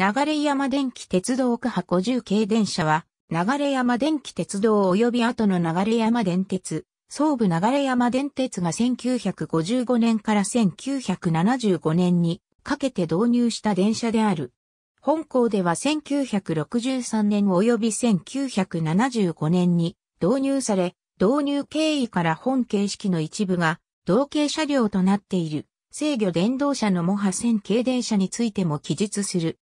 流山電気鉄道区箱10系電車は、流山電気鉄道及び後の流山電鉄、総武流山電鉄が1955年から1975年にかけて導入した電車である。本校では1963年及び1975年に導入され、導入経緯から本形式の一部が同型車両となっている制御電動車の模波線系電車についても記述する。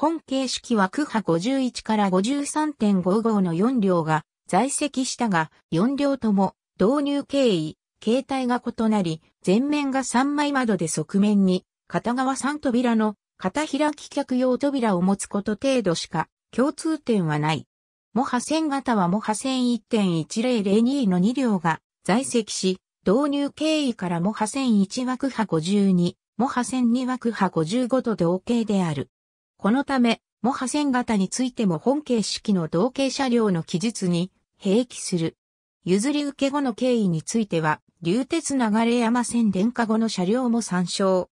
本形式は区波51から53.55の4両が在籍したが、4両とも導入経緯、形態が異なり、前面が3枚窓で側面に、片側3扉の片開き客用扉を持つこと程度しか共通点はない。モハ線型はモハ線1.1002の2両が在籍し、導入経緯からモハ線1枠波52、モハ線2枠波55と同型である。このため、モハ線型についても本形式の同型車両の記述に併記する。譲り受け後の経緯については、流鉄流山線電化後の車両も参照。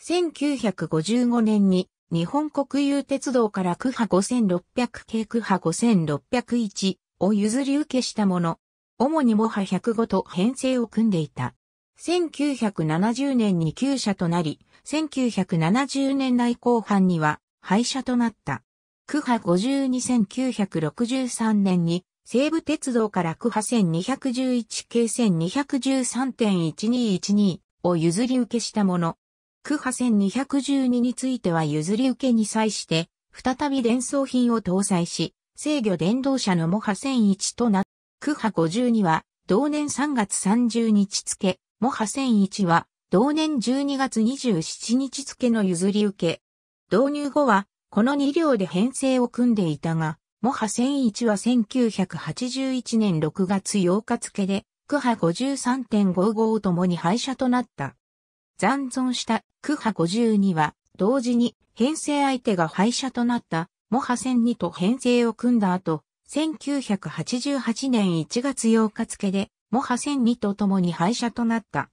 1955年に日本国有鉄道から区波5600系区波5601を譲り受けしたもの。主にモハ105と編成を組んでいた。1970年に旧車となり、1970年代後半には廃車となった。区波521963年に西武鉄道から区波1211系1213.1212を譲り受けしたもの。区波1212については譲り受けに際して、再び連送品を搭載し、制御電動車の模派1001となった。区波52は同年3月30日付、模派1001は同年12月27日付の譲り受け。導入後は、この2両で編成を組んでいたが、モハ1001は1981年6月8日付で、クハ53.55ともに廃車となった。残存したクハ52は、同時に編成相手が廃車となったモハ1002と編成を組んだ後、1988年1月8日付で、モハ1002と共に廃車となった。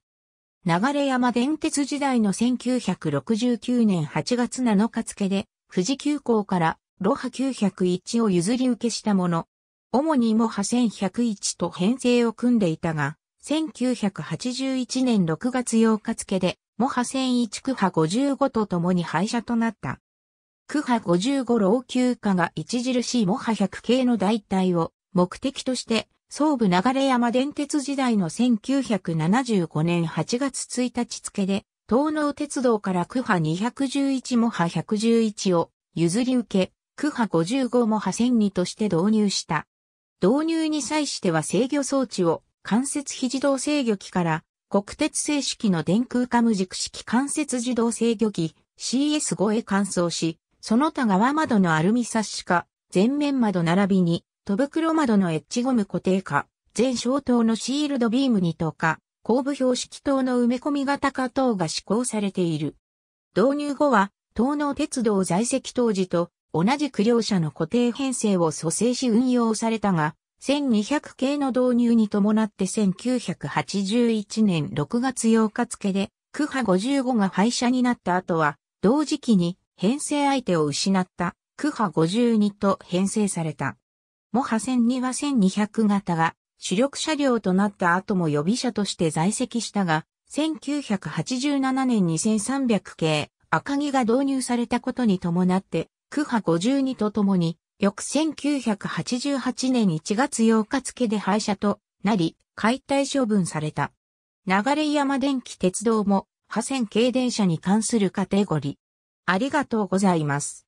流山電鉄時代の1969年8月7日付で、富士急行からロハ901を譲り受けしたもの。主にモハ1101と編成を組んでいたが、1981年6月8日付で、モハ1001区派55と共に廃車となった。区派55老朽化が著しいモハ100系の代替を目的として総武流山電鉄時代の1975年8月1日付で、東能鉄道から区波211も波111を譲り受け、区波55も波1002として導入した。導入に際しては制御装置を関節非自動制御機から国鉄正式の電空カム軸式関節自動制御機 CS5 へ換装し、その他側窓のアルミサッシか前面窓並びに戸袋窓のエッジゴム固定化、全小灯のシールドビームに透過、後部標識灯の埋め込み型化等が施行されている。導入後は、東能鉄道在籍当時と同じく両社の固定編成を蘇生し運用されたが、1200系の導入に伴って1981年6月8日付で、クハ55が廃車になった後は、同時期に編成相手を失ったクハ52と編成された。モハ1には1200型が主力車両となった後も予備車として在籍したが、1987年に1300系赤木が導入されたことに伴って、クハ52とともに、翌1988年1月8日付で廃車となり、解体処分された。流山電気鉄道も、破線軽電車に関するカテゴリー。ありがとうございます。